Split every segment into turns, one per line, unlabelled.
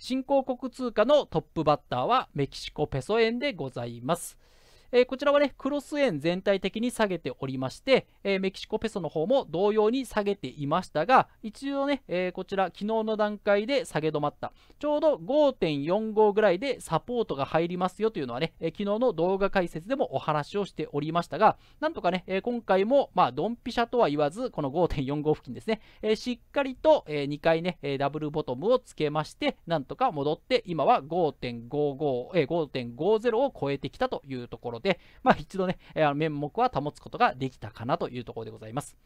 新興国通貨のトップバッターはメキシコペソ円でございます。えー、こちらはね、クロス円全体的に下げておりまして、えー、メキシコペソの方も同様に下げていましたが、一応ね、えー、こちら昨日の段階で下げ止まった。ちょうど5.45ぐらいでサポートが入りますよというのはね、え昨日の動画解説でもお話をしておりましたが、なんとかね、え今回も、まあ、ドンピシャとは言わず、この5.45付近ですね、えしっかりと、え2回ね、えダブルボトムをつけまして、なんとか戻って、今は5.55、え5.50を超えてきたというところろで、まあ、一度ね、えー、面目は保つことができたかなというところでございます。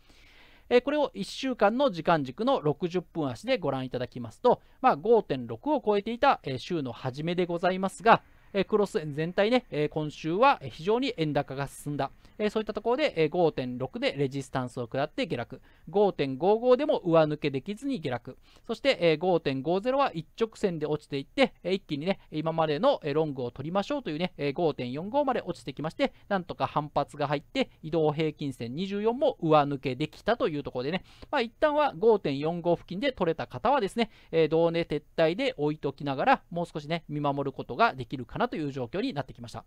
えこれを1週間の時間軸の60分足でご覧いただきますと、まあ、5.6を超えていた、え週の初めでございますが、クロス円全体ね、今週は非常に円高が進んだ、そういったところで、5.6でレジスタンスを下って下落5.55でも上抜けできずに下落そして、5.50は一直線で落ちていって、一気にね今までのロングを取りましょうというね、5.45まで落ちてきましてなんとか反発が入って移動平均線24も上抜けできたというところでね、まあ、一旦は5.45付近で取れた方はですね、同値撤退で置いときながらもう少しね見守ることができるかななという状況になってきました。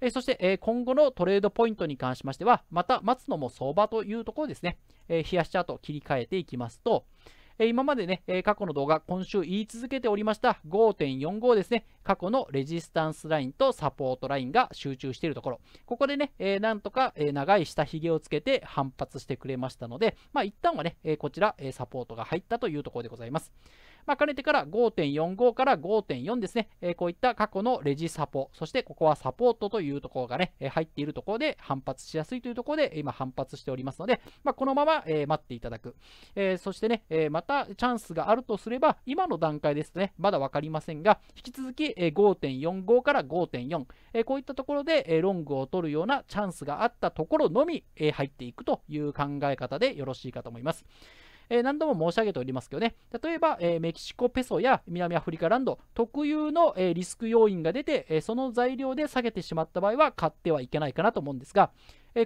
えそして、え今後のトレードポイントに関しましては、また待つのも相場というところですね、え冷やしチャート切り替えていきますと、え今までね、え過去の動画、今週言い続けておりました5.45ですね、過去のレジスタンスラインとサポートラインが集中しているところ、ここでね、えなんとか、え長い下髭をつけて反発してくれましたので、まあ、一旦はね、えこちら、えサポートが入ったというところでございます。まあ、かねてから5.45から5.4ですね、えー、こういった過去のレジサポ、そしてここはサポートというところがね、え入っているところで反発しやすいというところで、今反発しておりますので、まあ、このまま、え待っていただく。えそしてね、えまたチャンスがあるとすれば、今の段階ですとね、まだわかりませんが、引き続き、え5.45から5.4、えこういったところで、えロングを取るようなチャンスがあったところのみ、え入っていくという考え方でよろしいかと思います。えー、何度も申し上げておりますけどね、例えば、えー、メキシコペソや南アフリカランド、特有の、えー、リスク要因が出て、えその材料で下げてしまった場合は買ってはいけないかなと思うんですが、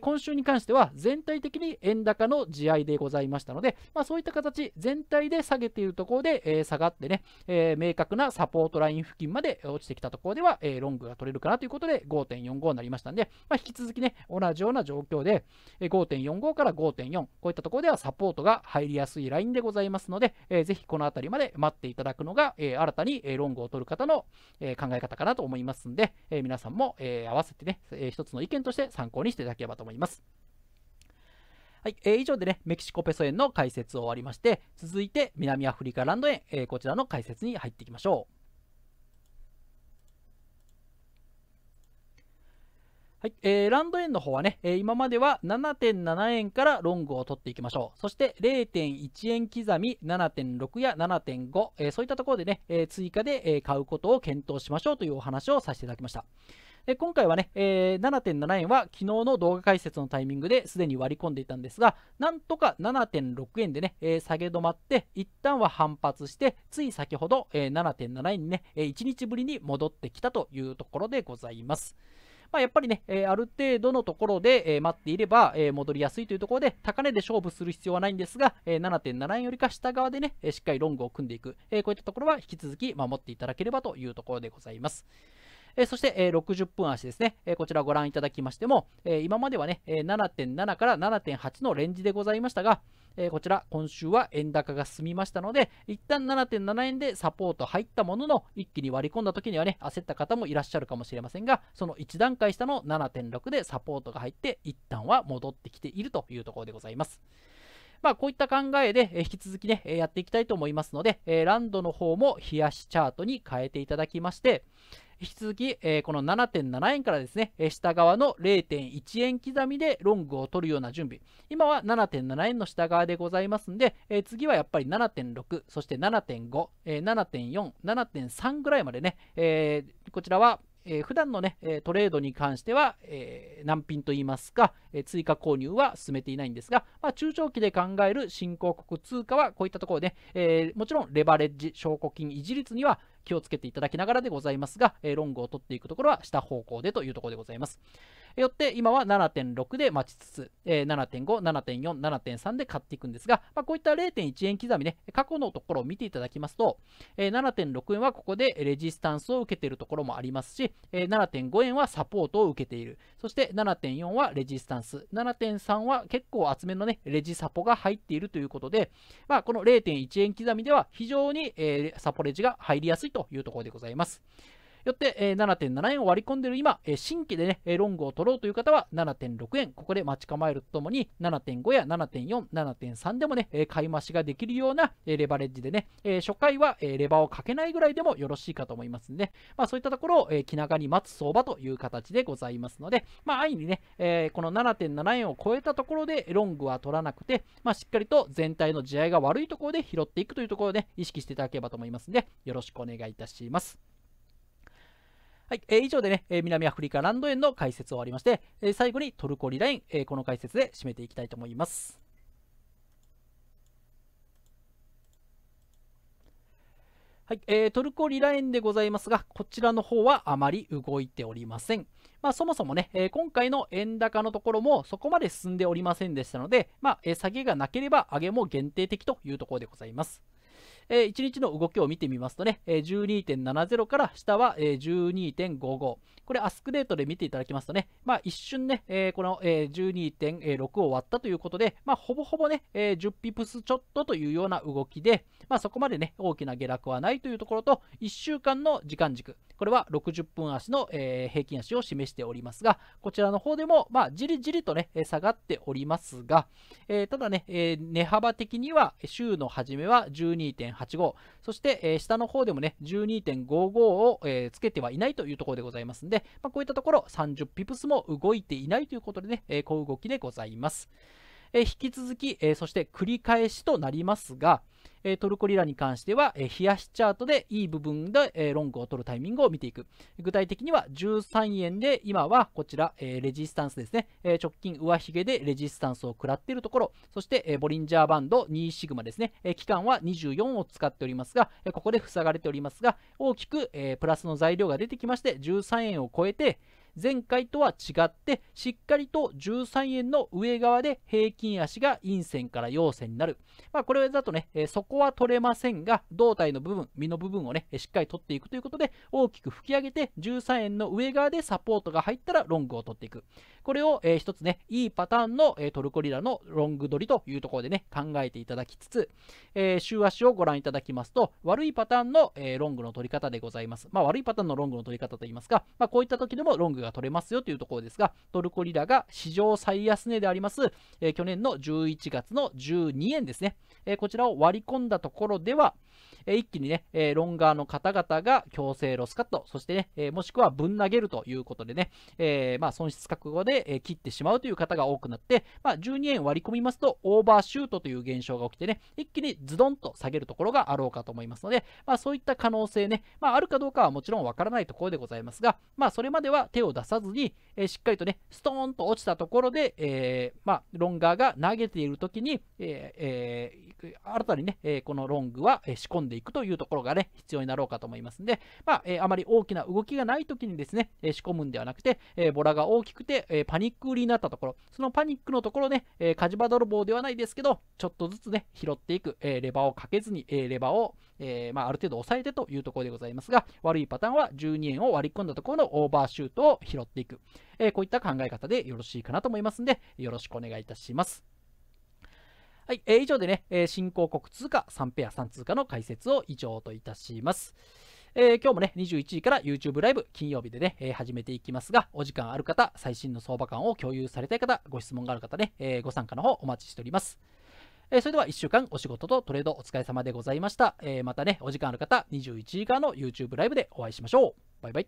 今週に関しては全体的に円高の地合いでございましたので、まあ、そういった形全体で下げているところで、下がってね、え明確なサポートライン付近まで落ちてきたところでは、ロングが取れるかなということで5.45になりましたので、まあ、引き続きね同じような状況で、5.45から5.4こういったところではサポートが入りやすいラインでございますので、えー、ぜひこの辺りまで待っていただくのが、新たにロングを取る方の、考え方かなと思いますので、え皆さんも、合わせてね、一つの意見として参考にしていただければばと思います。はい、えー、以上でね、メキシコペソ円の解説を終わりまして、続いて南アフリカランド円、えー、こちらの解説に入っていきましょう。はいえー、ランド円の方はね、えー、今までは7.7円からロングを取っていきましょう。そして0.1円刻み、7.6や7.5、えー、そういったところでね、えー、追加で、え買うことを検討しましょうというお話をさせていただきました。で今回はね、えー、7.7円は昨日の動画解説のタイミングですでに割り込んでいたんですが、なんとか7.6円でね、えー、下げ止まって、一旦は反発して、つい先ほど、えー、7.7円にね、えー、1日ぶりに戻ってきたというところでございます。まあ、やっぱりね、えー、ある程度のところで、えー、待っていれば、えー、戻りやすいというところで、高値で勝負する必要はないんですが、え7.7円よりか下側でね、えしっかりロングを組んでいく、えこういったところは引き続き守っていただければというところでございます。えそして、え60分足ですね、えこちらご覧いただきましても、え今まではね、え7.7から7.8のレンジでございましたが、えこちら今週は円高が進みましたので、一旦7.7円でサポート入ったものの、一気に割り込んだ時にはね、焦った方もいらっしゃるかもしれませんが、その1段階下の7.6でサポートが入って、一旦は戻ってきているというところでございます。まあ、こういった考えで、引き続きね、やっていきたいと思いますので、ランドの方も冷やしチャートに変えていただきまして、引き続き、この7.7円からですね、下側の0.1円刻みでロングを取るような準備。今は7.7円の下側でございますんで、次はやっぱり7.6、そして7.5、7.4、7.3ぐらいまでね、こちらはえー、普段のね、トレードに関しては、えー、難品といいますか、え追加購入は進めていないんですが、まあ、中長期で考える新興国通貨はこういったところで、えー、もちろんレバレッジ、証拠金維持率には気をつけていただきながらでございますが、えロングを取っていくところは下方向でというところでございます。よって今は7.6で待ちつつ、7.5、7.4、7.3で買っていくんですが、まあ、こういった0.1円刻みね、過去のところを見ていただきますと、7.6円はここでレジスタンスを受けているところもありますし、7.5円はサポートを受けている。そして7.4はレジスタンス、7.3は結構厚めのね、レジサポが入っているということで、まあ、この0.1円刻みでは非常に、サポレジが入りやすいというところでございます。よって、えー、7.7円を割り込んでいる今、新規でね、ロングを取ろうという方は7.6円、ここで待ち構えるとともに、7.5や7.4、7.3でもね、買い増しができるような、レバレッジでね、初回は、レバーをかけないぐらいでもよろしいかと思いますので、まあ、そういったところを、気長に待つ相場という形でございますので、まあ、安易にね、この7.7円を超えたところでロングは取らなくて、まあ、しっかりと全体の地合いが悪いところで拾っていくというところで、ね、意識していただければと思いますので、よろしくお願いいたします。はい、えー、以上でね、えー、南アフリカランド園の解説を終わりまして、えー、最後にトルコリライン、えー、この解説で締めていきたいと思います。はいえー、トルコリラインでございますが、こちらの方はあまり動いておりません。まあ、そもそもね、えー、今回の円高のところもそこまで進んでおりませんでしたので、まあ、えー、下げがなければ上げも限定的というところでございます。えー、1日の動きを見てみますとね、12.70から下は、12.55、これアスクデートで見ていただきますとね、まあ一瞬ね、えー、この、12.6を割ったということで、まあほぼほぼね、え10ピプスちょっとというような動きで、まあそこまでね、大きな下落はないというところと、1週間の時間軸、これは60分足の、え平均足を示しておりますが、こちらの方でも、まあじりじりとね、下がっておりますが、えただね、え値幅的には週の初めは12.85、そして、え下の方でもね、12.55を、えつけてはいないというところでございますね。で、まあ、こういったところ30ピプスも動いていないということでね、え小動きでございます。え引き続き、えそして繰り返しとなりますが、トルコリラに関しては、冷やしチャートでいい部分で、ロングを取るタイミングを見ていく。具体的には13円で今はこちら、レジスタンスですね、直近上髭でレジスタンスを食らっているところ、そして、ボリンジャーバンド2シグマですね、期間は24を使っておりますが、ここで塞がれておりますが、大きく、プラスの材料が出てきまして、13円を超えて、前回とは違ってしっかりと13円の上側で平均足が陰線から陽線になる、まあ、これだとね、底こは取れませんが、胴体の部分、身の部分をね、しっかり取っていくということで、大きく吹き上げて、13円の上側でサポートが入ったらロングを取っていく。これを、えー、つね、いいパターンの、えー、トルコリラのロング取りというところでね、考えていただきつつ、えー、週足をご覧いただきますと、悪いパターンの、えー、ロングの取り方でございます。まあ、悪いパターンのロングの取り方といいますか、まあ、こういった時でもロングが取れますよというところですが、トルコリラが史上最安値であります、え去年の11月の12円ですね、えこちらを割り込んんだところでは、え一気にね、えロンガーの方々が強制ロスカット、そしてね、えもしくはぶん投げるということでね、えまあ、損失覚悟で、え切ってしまうという方が多くなって、まあ、12円割り込みますと、オーバーシュートという現象が起きてね、一気にズドンと下げるところがあろうかと思いますので、まあ、そういった可能性ね、まあ、るかどうかはもちろんわからないところでございますが、まあ、それまでは手を出さずに、えしっかりとね、ストーンと落ちたところで、えまロンガーが投げている時に、えーえー新たにね、このロングは仕込んでいくというところがね、必要になろうかと思いますんで、まあ、あまり大きな動きがない時にですね、仕込むんではなくて、ボラが大きくて、パニック売りになったところ、そのパニックのところね、火事場泥棒ではないですけど、ちょっとずつね、拾っていく、レバーをかけずに、レバーを、まあ、ある程度抑えてというところでございますが、悪いパターンは12円を割り込んだところのオーバーシュートを拾っていく、こういった考え方でよろしいかなと思いますんで、よろしくお願いいたします。はい、えー、以上でね、えー、新興国通貨3ペア3通貨の解説を以上といたします。えー、今日もね、21時から YouTube ライブ、金曜日でね、えー、始めていきますが、お時間ある方、最新の相場感を共有されたい方、ご質問がある方ね、えー、ご参加の方お待ちしております。えそれでは1週間お仕事とトレードお疲れ様でございました。えまたね、お時間ある方、21時からの YouTube ライブでお会いしましょう。バイバイ。